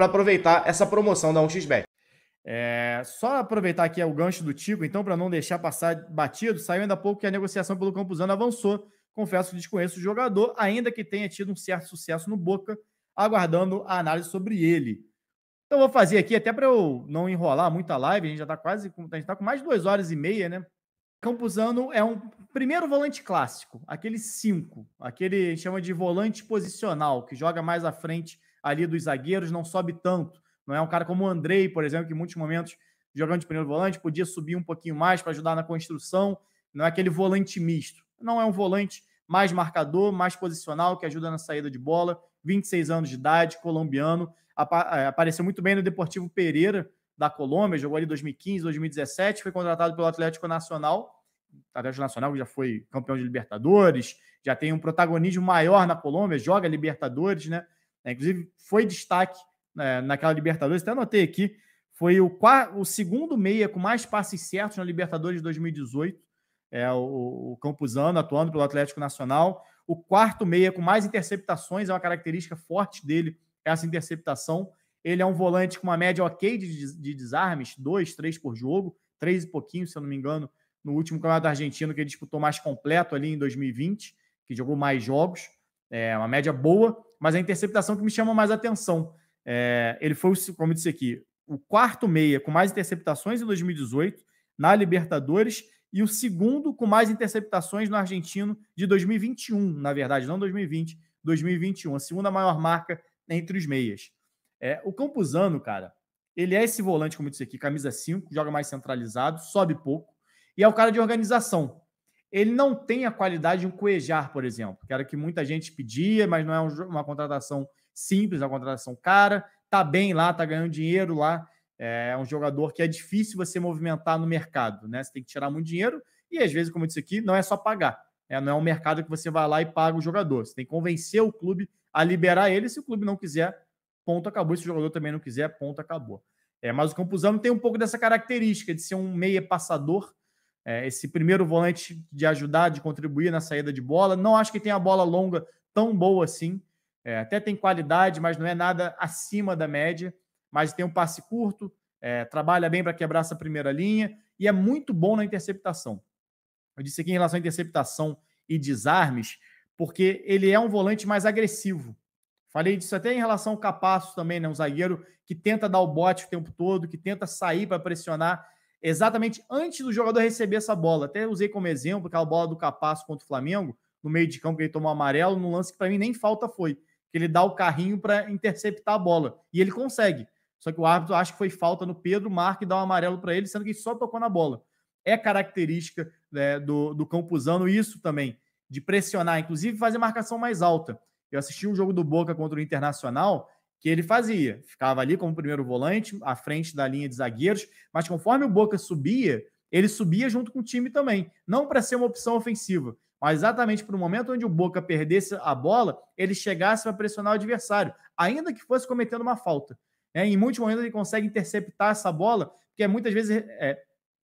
para aproveitar essa promoção da 1xBet. É, só aproveitar aqui o gancho do Tico, então, para não deixar passar batido, saiu ainda há pouco que a negociação pelo Campuzano avançou. Confesso que desconheço o jogador, ainda que tenha tido um certo sucesso no Boca, aguardando a análise sobre ele. Então, vou fazer aqui, até para eu não enrolar muito a live, a gente já está quase, a gente está com mais de duas horas e meia, né? Campuzano é um primeiro volante clássico, aquele 5, aquele chama de volante posicional, que joga mais à frente ali dos zagueiros, não sobe tanto. Não é um cara como o Andrei, por exemplo, que em muitos momentos jogando de primeiro volante podia subir um pouquinho mais para ajudar na construção. Não é aquele volante misto. Não é um volante mais marcador, mais posicional, que ajuda na saída de bola. 26 anos de idade, colombiano. É, apareceu muito bem no Deportivo Pereira, da Colômbia, jogou ali 2015, 2017, foi contratado pelo Atlético Nacional. Atlético Nacional já foi campeão de Libertadores, já tem um protagonismo maior na Colômbia, joga Libertadores, né? É, inclusive foi destaque né, naquela Libertadores, até anotei aqui, foi o, o segundo meia com mais passes certos na Libertadores de 2018, é, o, o Campuzano atuando pelo Atlético Nacional, o quarto meia com mais interceptações, é uma característica forte dele, essa interceptação ele é um volante com uma média ok de, de desarmes, dois, três por jogo, três e pouquinho, se eu não me engano, no último campeonato argentino que ele disputou mais completo ali em 2020, que jogou mais jogos, é uma média boa, mas a interceptação que me chama mais atenção. É, ele foi, como eu disse aqui, o quarto meia com mais interceptações em 2018 na Libertadores e o segundo com mais interceptações no argentino de 2021, na verdade, não 2020, 2021, a segunda maior marca entre os meias. É, o Campuzano, cara, ele é esse volante, como eu disse aqui, camisa 5, joga mais centralizado, sobe pouco, e é o cara de organização. Ele não tem a qualidade de um Cuejar, por exemplo, que era que muita gente pedia, mas não é uma contratação simples, é uma contratação cara, tá bem lá, tá ganhando dinheiro lá. É, é um jogador que é difícil você movimentar no mercado, né? Você tem que tirar muito dinheiro e às vezes, como eu disse aqui, não é só pagar. É, não é um mercado que você vai lá e paga o jogador. Você tem que convencer o clube a liberar ele. Se o clube não quiser, ponto acabou. Se o jogador também não quiser, ponto acabou. É, mas o Campuzano tem um pouco dessa característica de ser um meia passador, é, esse primeiro volante de ajudar, de contribuir na saída de bola. Não acho que tenha a bola longa tão boa assim. É, até tem qualidade, mas não é nada acima da média. Mas tem um passe curto, é, trabalha bem para quebrar essa primeira linha e é muito bom na interceptação. Eu disse aqui em relação à interceptação e desarmes, porque ele é um volante mais agressivo. Falei disso até em relação ao Capasso também, né? Um zagueiro que tenta dar o bote o tempo todo, que tenta sair para pressionar exatamente antes do jogador receber essa bola. Até usei como exemplo aquela bola do Capasso contra o Flamengo, no meio de campo que ele tomou amarelo, no lance que para mim nem falta foi, que ele dá o carrinho para interceptar a bola. E ele consegue. Só que o árbitro acha que foi falta no Pedro, marca e dá um amarelo para ele, sendo que ele só tocou na bola. É característica né, do, do Campuzano isso também, de pressionar, inclusive fazer marcação mais alta. Eu assisti um jogo do Boca contra o Internacional que ele fazia. Ficava ali como primeiro volante, à frente da linha de zagueiros, mas conforme o Boca subia, ele subia junto com o time também. Não para ser uma opção ofensiva, mas exatamente para o momento onde o Boca perdesse a bola, ele chegasse para pressionar o adversário, ainda que fosse cometendo uma falta. É, em muitos momentos ele consegue interceptar essa bola, que é muitas vezes é,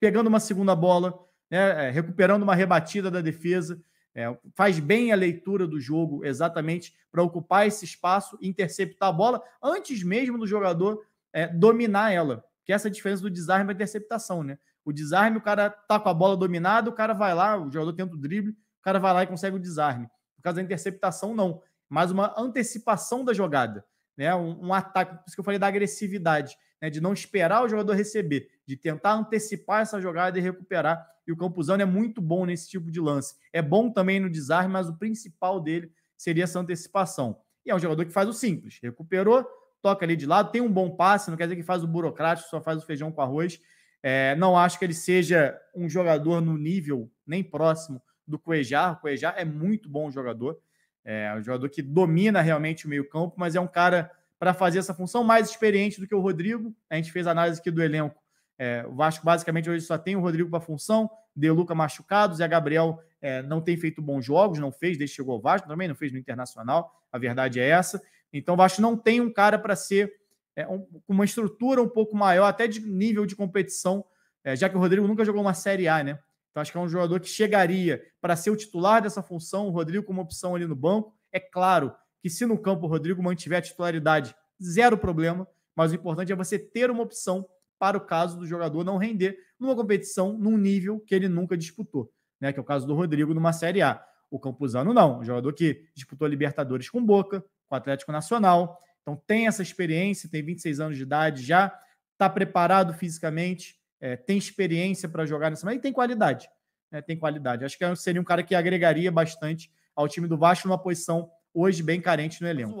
pegando uma segunda bola, né, é, recuperando uma rebatida da defesa. É, faz bem a leitura do jogo exatamente para ocupar esse espaço e interceptar a bola antes mesmo do jogador é, dominar ela. Que essa é a diferença do desarme e interceptação, né? O desarme, o cara tá com a bola dominada, o cara vai lá, o jogador tenta o drible, o cara vai lá e consegue o desarme. No caso da interceptação, não. Mas uma antecipação da jogada né? Um, um, ataque, por isso que eu falei da agressividade, né? De não esperar o jogador receber, de tentar antecipar essa jogada e recuperar. E o Campuzano é muito bom nesse tipo de lance. É bom também no desarme, mas o principal dele seria essa antecipação. E é um jogador que faz o simples, recuperou, toca ali de lado, tem um bom passe, não quer dizer que faz o burocrático, só faz o feijão com arroz. É, não acho que ele seja um jogador no nível nem próximo do Cuejar. O Cuejar é muito bom jogador, é, é um jogador que domina realmente o meio-campo, mas é um cara para fazer essa função mais experiente do que o Rodrigo. A gente fez análise aqui do elenco. É, o Vasco basicamente hoje só tem o Rodrigo para função, De Luca machucado, Zé Gabriel é, não tem feito bons jogos, não fez desde que chegou ao Vasco, também não fez no Internacional, a verdade é essa. Então o Vasco não tem um cara para ser é, um, uma estrutura um pouco maior, até de nível de competição, é, já que o Rodrigo nunca jogou uma Série A, né? Então, acho que é um jogador que chegaria para ser o titular dessa função, o Rodrigo como opção ali no banco. É claro que se no campo o Rodrigo mantiver a titularidade, zero problema, mas o importante é você ter uma opção para o caso do jogador não render numa competição, num nível que ele nunca disputou, né? que é o caso do Rodrigo numa Série A. O Campuzano não, um jogador que disputou Libertadores com Boca, com Atlético Nacional, então tem essa experiência, tem 26 anos de idade já, está preparado fisicamente, é, tem experiência para jogar nessa e tem qualidade. Né? Tem qualidade. Acho que é seria um cara que agregaria bastante ao time do Vasco numa posição hoje bem carente no elenco.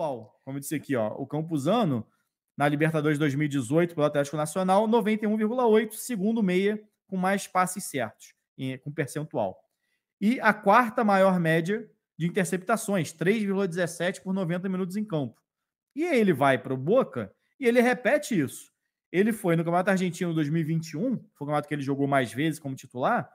Como eu disse aqui, ó, o Campuzano, na Libertadores 2018 pelo Atlético Nacional, 91,8, segundo meia, com mais passes certos, com percentual. E a quarta maior média de interceptações, 3,17 por 90 minutos em campo. E aí ele vai para o Boca e ele repete isso. Ele foi no Campeonato Argentino 2021, foi o campeonato que ele jogou mais vezes como titular,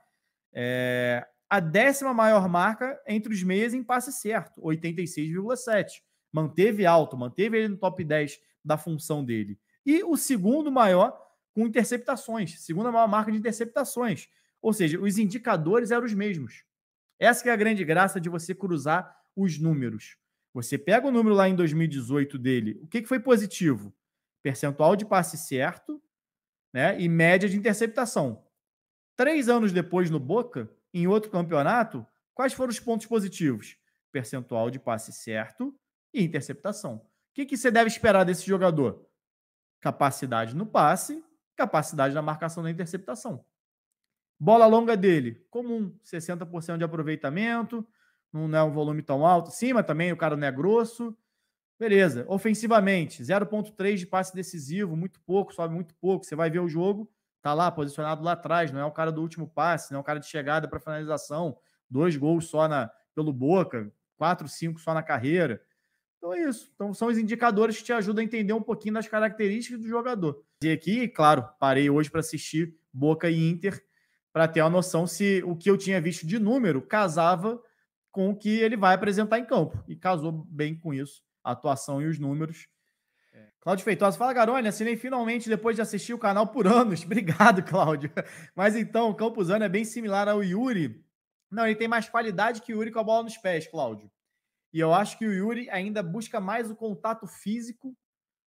é, a décima maior marca entre os meias em passe certo, 86,7. Manteve alto, manteve ele no top 10 da função dele. E o segundo maior com interceptações, segunda maior marca de interceptações. Ou seja, os indicadores eram os mesmos. Essa é a grande graça de você cruzar os números. Você pega o número lá em 2018 dele, o que, que foi positivo? percentual de passe certo né, e média de interceptação. Três anos depois, no Boca, em outro campeonato, quais foram os pontos positivos? Percentual de passe certo e interceptação. O que, que você deve esperar desse jogador? Capacidade no passe, capacidade na marcação da interceptação. Bola longa dele, comum, 60% de aproveitamento, não é um volume tão alto. Sim, mas também o cara não é grosso. Beleza. Ofensivamente, 0.3 de passe decisivo, muito pouco, sobe muito pouco. Você vai ver o jogo, tá lá posicionado lá atrás, não é o cara do último passe, não é o cara de chegada para finalização, dois gols só na pelo Boca, quatro, cinco só na carreira. Então é isso. Então são os indicadores que te ajudam a entender um pouquinho das características do jogador. E aqui, claro, parei hoje para assistir Boca e Inter para ter uma noção se o que eu tinha visto de número casava com o que ele vai apresentar em campo. E casou bem com isso a atuação e os números. É. Cláudio Feitosa fala, Garone, assinei finalmente depois de assistir o canal por anos. Obrigado, Cláudio. Mas então, o Campuzano é bem similar ao Yuri. Não, ele tem mais qualidade que o Yuri com a bola nos pés, Cláudio. E eu acho que o Yuri ainda busca mais o contato físico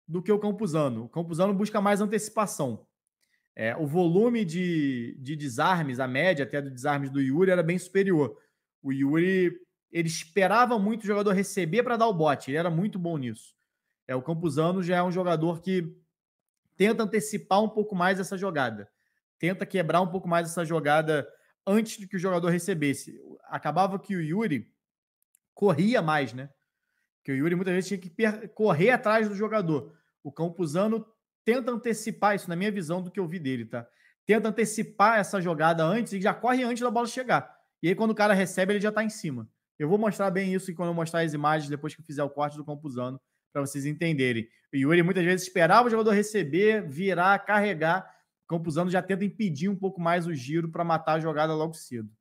do que o Campuzano. O Campuzano busca mais antecipação. É, o volume de, de desarmes, a média até do desarmes do Yuri era bem superior. O Yuri ele esperava muito o jogador receber para dar o bote. Ele era muito bom nisso. É o Campuzano já é um jogador que tenta antecipar um pouco mais essa jogada, tenta quebrar um pouco mais essa jogada antes de que o jogador recebesse. Acabava que o Yuri corria mais, né? Que o Yuri muitas vezes tinha que correr atrás do jogador. O Campuzano tenta antecipar isso, na minha visão do que eu vi dele, tá? Tenta antecipar essa jogada antes e já corre antes da bola chegar. E aí, quando o cara recebe, ele já tá em cima. Eu vou mostrar bem isso e quando eu mostrar as imagens, depois que eu fizer o corte do Campuzano, para vocês entenderem. O Yuri muitas vezes esperava o jogador receber, virar, carregar. O Campuzano já tenta impedir um pouco mais o giro para matar a jogada logo cedo.